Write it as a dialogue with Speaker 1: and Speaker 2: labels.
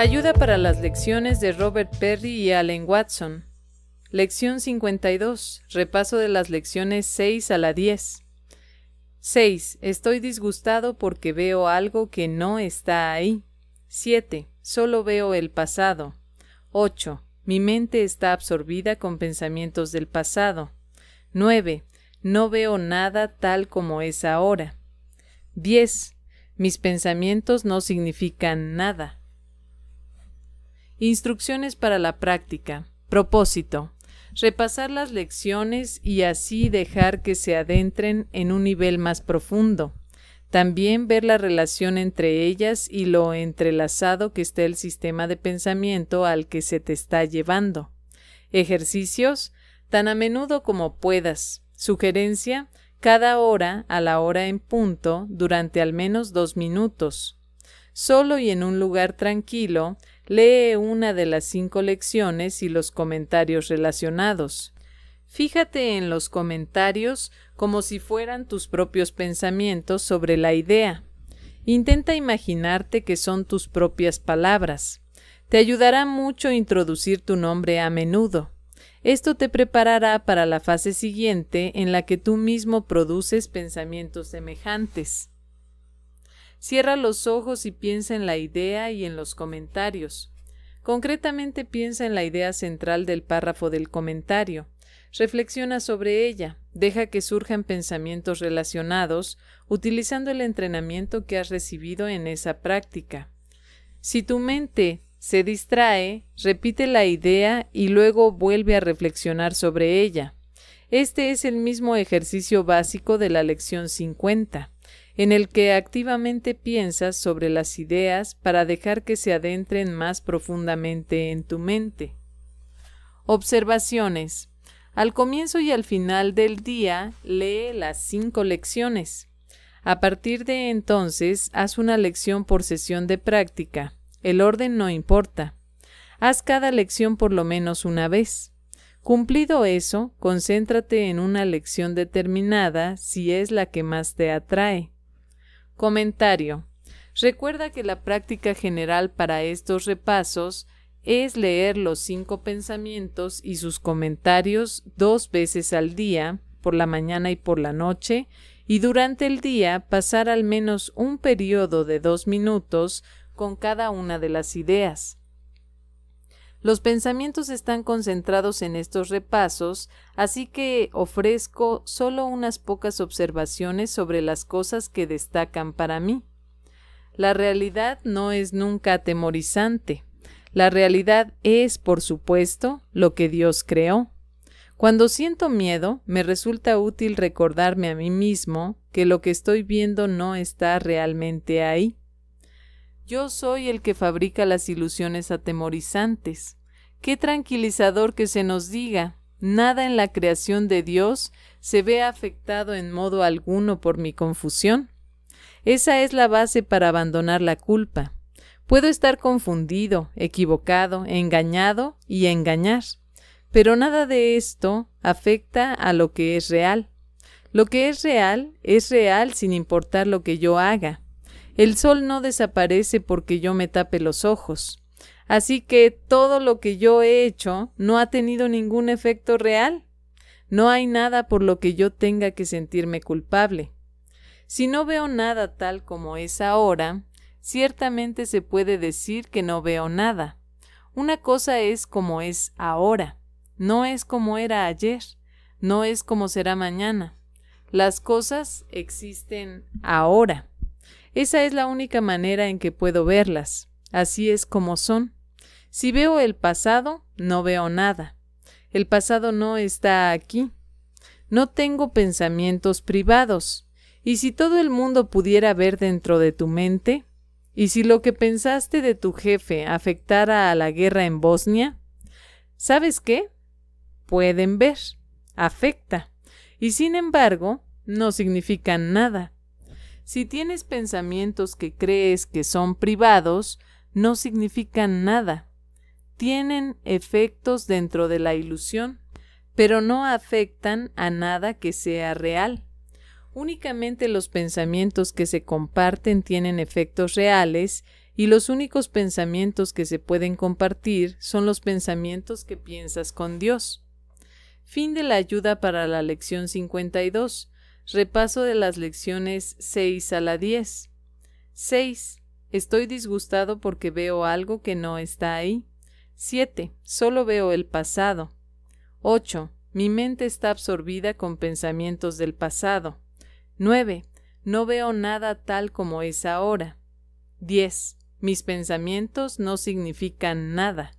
Speaker 1: Ayuda para las lecciones de Robert Perry y Allen Watson. Lección 52. Repaso de las lecciones 6 a la 10. 6. Estoy disgustado porque veo algo que no está ahí. 7. Solo veo el pasado. 8. Mi mente está absorbida con pensamientos del pasado. 9. No veo nada tal como es ahora. 10. Mis pensamientos no significan nada. Instrucciones para la práctica. Propósito. Repasar las lecciones y así dejar que se adentren en un nivel más profundo. También ver la relación entre ellas y lo entrelazado que está el sistema de pensamiento al que se te está llevando. Ejercicios tan a menudo como puedas. Sugerencia cada hora a la hora en punto durante al menos dos minutos. Solo y en un lugar tranquilo Lee una de las cinco lecciones y los comentarios relacionados. Fíjate en los comentarios como si fueran tus propios pensamientos sobre la idea. Intenta imaginarte que son tus propias palabras. Te ayudará mucho introducir tu nombre a menudo. Esto te preparará para la fase siguiente en la que tú mismo produces pensamientos semejantes. Cierra los ojos y piensa en la idea y en los comentarios. Concretamente piensa en la idea central del párrafo del comentario. Reflexiona sobre ella, deja que surjan pensamientos relacionados, utilizando el entrenamiento que has recibido en esa práctica. Si tu mente se distrae, repite la idea y luego vuelve a reflexionar sobre ella. Este es el mismo ejercicio básico de la lección 50 en el que activamente piensas sobre las ideas para dejar que se adentren más profundamente en tu mente. Observaciones. Al comienzo y al final del día, lee las cinco lecciones. A partir de entonces, haz una lección por sesión de práctica. El orden no importa. Haz cada lección por lo menos una vez. Cumplido eso, concéntrate en una lección determinada si es la que más te atrae. Comentario. Recuerda que la práctica general para estos repasos es leer los cinco pensamientos y sus comentarios dos veces al día, por la mañana y por la noche, y durante el día pasar al menos un periodo de dos minutos con cada una de las ideas. Los pensamientos están concentrados en estos repasos, así que ofrezco solo unas pocas observaciones sobre las cosas que destacan para mí. La realidad no es nunca atemorizante. La realidad es, por supuesto, lo que Dios creó. Cuando siento miedo, me resulta útil recordarme a mí mismo que lo que estoy viendo no está realmente ahí. Yo soy el que fabrica las ilusiones atemorizantes. Qué tranquilizador que se nos diga, nada en la creación de Dios se ve afectado en modo alguno por mi confusión. Esa es la base para abandonar la culpa. Puedo estar confundido, equivocado, engañado y engañar, pero nada de esto afecta a lo que es real. Lo que es real es real sin importar lo que yo haga. El sol no desaparece porque yo me tape los ojos. Así que todo lo que yo he hecho no ha tenido ningún efecto real. No hay nada por lo que yo tenga que sentirme culpable. Si no veo nada tal como es ahora, ciertamente se puede decir que no veo nada. Una cosa es como es ahora, no es como era ayer, no es como será mañana. Las cosas existen ahora. Esa es la única manera en que puedo verlas. Así es como son. Si veo el pasado, no veo nada. El pasado no está aquí. No tengo pensamientos privados. ¿Y si todo el mundo pudiera ver dentro de tu mente? ¿Y si lo que pensaste de tu jefe afectara a la guerra en Bosnia? ¿Sabes qué? Pueden ver. Afecta. Y sin embargo, no significan nada. Si tienes pensamientos que crees que son privados, no significan nada. Tienen efectos dentro de la ilusión, pero no afectan a nada que sea real. Únicamente los pensamientos que se comparten tienen efectos reales y los únicos pensamientos que se pueden compartir son los pensamientos que piensas con Dios. Fin de la ayuda para la lección 52. Repaso de las lecciones 6 a la 10. 6. Estoy disgustado porque veo algo que no está ahí. 7. Solo veo el pasado. 8. Mi mente está absorbida con pensamientos del pasado. 9. No veo nada tal como es ahora. 10. Mis pensamientos no significan nada.